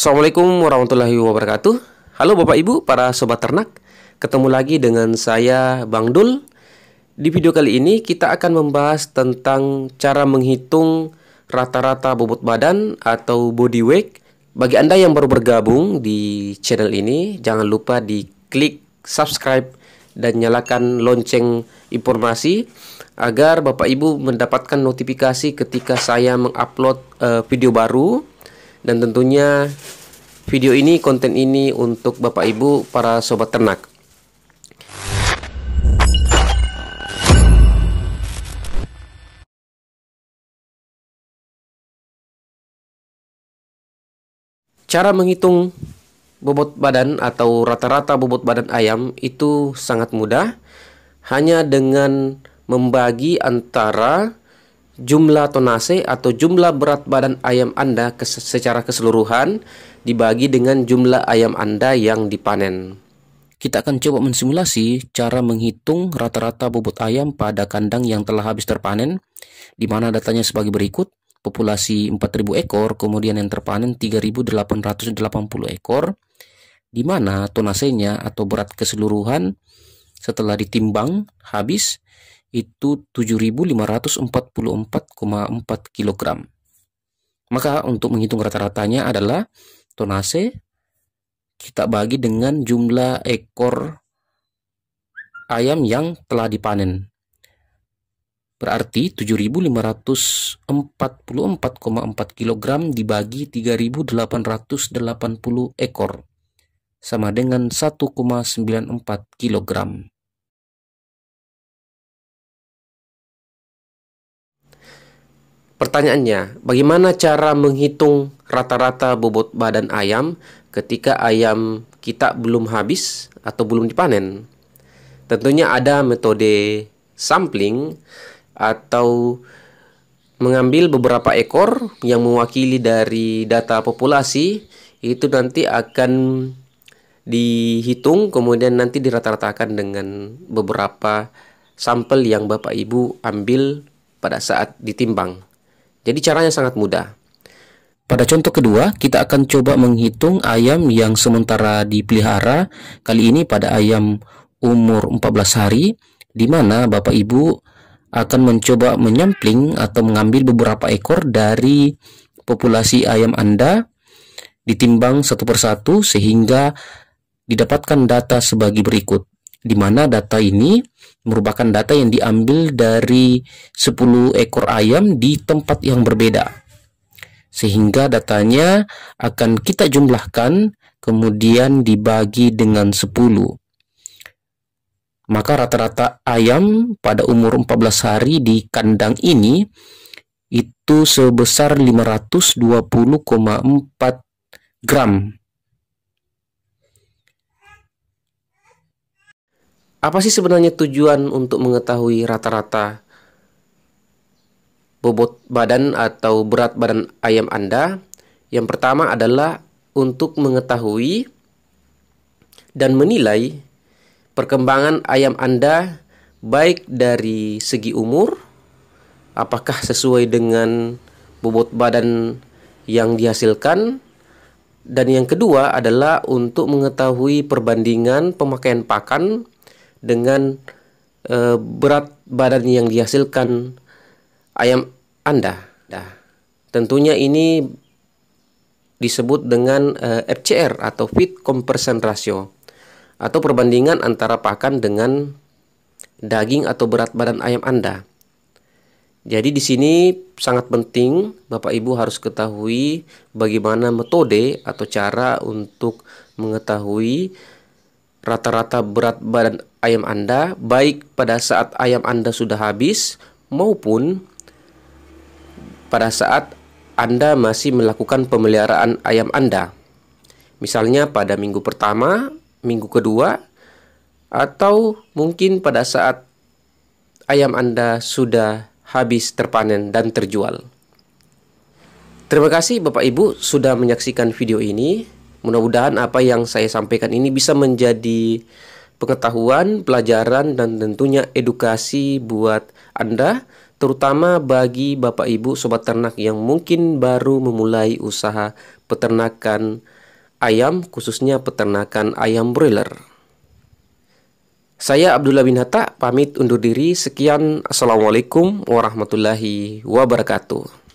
Assalamualaikum warahmatullahi wabarakatuh. Halo Bapak Ibu, para sobat ternak. Ketemu lagi dengan saya Bang Dul. Di video kali ini kita akan membahas tentang cara menghitung rata-rata bobot badan atau body weight. Bagi Anda yang baru bergabung di channel ini, jangan lupa di klik subscribe dan nyalakan lonceng informasi agar Bapak Ibu mendapatkan notifikasi ketika saya mengupload uh, video baru dan tentunya video ini konten ini untuk Bapak Ibu para sobat ternak. Cara menghitung bobot badan atau rata-rata bobot badan ayam itu sangat mudah hanya dengan membagi antara jumlah tonase atau jumlah berat badan ayam Anda secara keseluruhan dibagi dengan jumlah ayam Anda yang dipanen. Kita akan coba mensimulasi cara menghitung rata-rata bobot ayam pada kandang yang telah habis terpanen, di mana datanya sebagai berikut. Populasi 4.000 ekor, kemudian yang terpanen 3.880 ekor, di mana tonasenya atau berat keseluruhan setelah ditimbang habis itu 7.544,4 kg. Maka untuk menghitung rata-ratanya adalah tonase kita bagi dengan jumlah ekor ayam yang telah dipanen. Berarti 7.544,4 kg dibagi 3.880 ekor sama dengan 1,94 kilogram. Pertanyaannya, bagaimana cara menghitung rata-rata bobot badan ayam ketika ayam kita belum habis atau belum dipanen? Tentunya ada metode sampling atau mengambil beberapa ekor yang mewakili dari data populasi itu nanti akan dihitung kemudian nanti dirata-ratakan dengan beberapa sampel yang Bapak Ibu ambil pada saat ditimbang. Jadi caranya sangat mudah. Pada contoh kedua, kita akan coba menghitung ayam yang sementara dipelihara, kali ini pada ayam umur 14 hari, di mana Bapak Ibu akan mencoba menyampling atau mengambil beberapa ekor dari populasi ayam Anda, ditimbang satu persatu sehingga didapatkan data sebagai berikut di mana data ini merupakan data yang diambil dari 10 ekor ayam di tempat yang berbeda. Sehingga datanya akan kita jumlahkan kemudian dibagi dengan 10. Maka rata-rata ayam pada umur 14 hari di kandang ini itu sebesar 520,4 gram Apa sih sebenarnya tujuan untuk mengetahui rata-rata bobot badan atau berat badan ayam Anda? Yang pertama adalah untuk mengetahui dan menilai perkembangan ayam Anda baik dari segi umur, apakah sesuai dengan bobot badan yang dihasilkan, dan yang kedua adalah untuk mengetahui perbandingan pemakaian pakan dengan e, berat badan yang dihasilkan ayam Anda. Nah, tentunya ini disebut dengan e, eh, FCR atau feed conversion ratio atau perbandingan antara pakan dengan daging atau berat badan ayam Anda. Jadi di sini sangat penting Bapak Ibu harus ketahui bagaimana metode atau cara untuk mengetahui rata-rata berat badan ayam Anda, baik pada saat ayam Anda sudah habis maupun pada saat Anda masih melakukan pemeliharaan ayam Anda. Misalnya pada minggu pertama, minggu kedua, atau mungkin pada saat ayam Anda sudah habis terpanen dan terjual. Terima kasih Bapak Ibu sudah menyaksikan video ini. Mudah-mudahan apa yang saya sampaikan ini bisa menjadi pengetahuan, pelajaran, dan tentunya edukasi buat Anda, terutama bagi Bapak Ibu Sobat Ternak yang mungkin baru memulai usaha peternakan ayam, khususnya peternakan ayam broiler. Saya Abdullah bin Hatta, pamit undur diri. Sekian, Assalamualaikum warahmatullahi wabarakatuh.